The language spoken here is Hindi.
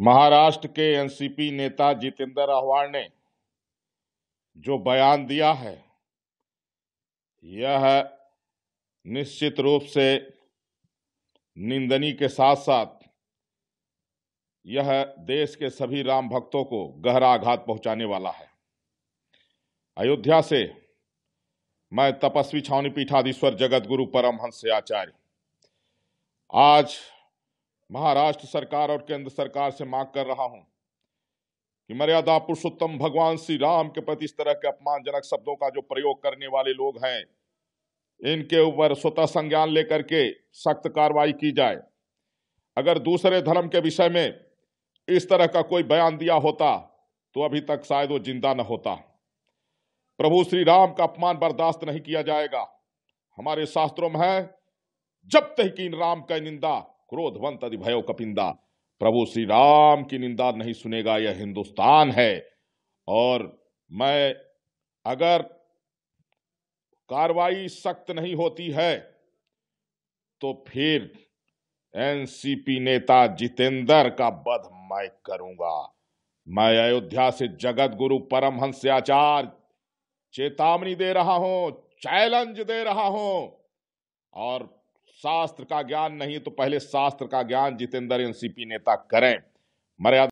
महाराष्ट्र के एनसीपी नेता जितेंद्र आह्वाण ने जो बयान दिया है यह निश्चित रूप से निंदनी के साथ साथ यह देश के सभी राम भक्तों को गहरा आघात पहुंचाने वाला है अयोध्या से मैं तपस्वी छावनी पीठाधीश्वर जगत गुरु परमहंस आचार्य आज महाराष्ट्र सरकार और केंद्र सरकार से मांग कर रहा हूं कि मर्यादा पुरुषोत्तम भगवान श्री राम के प्रति इस तरह के अपमानजनक शब्दों का जो प्रयोग करने वाले लोग हैं इनके ऊपर स्वतः संज्ञान लेकर के सख्त कार्रवाई की जाए अगर दूसरे धर्म के विषय में इस तरह का कोई बयान दिया होता तो अभी तक शायद वो जिंदा न होता प्रभु श्री राम का अपमान बर्दाश्त नहीं किया जाएगा हमारे शास्त्रों में है जब तहकीन राम का निंदा क्रोधवंत भयो कपिंदा प्रभु श्री राम की निंदा नहीं सुनेगा यह हिंदुस्तान है और मैं अगर कार्रवाई सख्त नहीं होती है तो फिर एनसीपी नेता जितेंद्र का बध मैं करूंगा मैं अयोध्या से जगत गुरु परमहंस आचार्य चेतावनी दे रहा हूं चैलेंज दे रहा हूं और शास्त्र का ज्ञान नहीं तो पहले शास्त्र का ज्ञान जितेंद्र एनसीपी नेता करें मर्यादा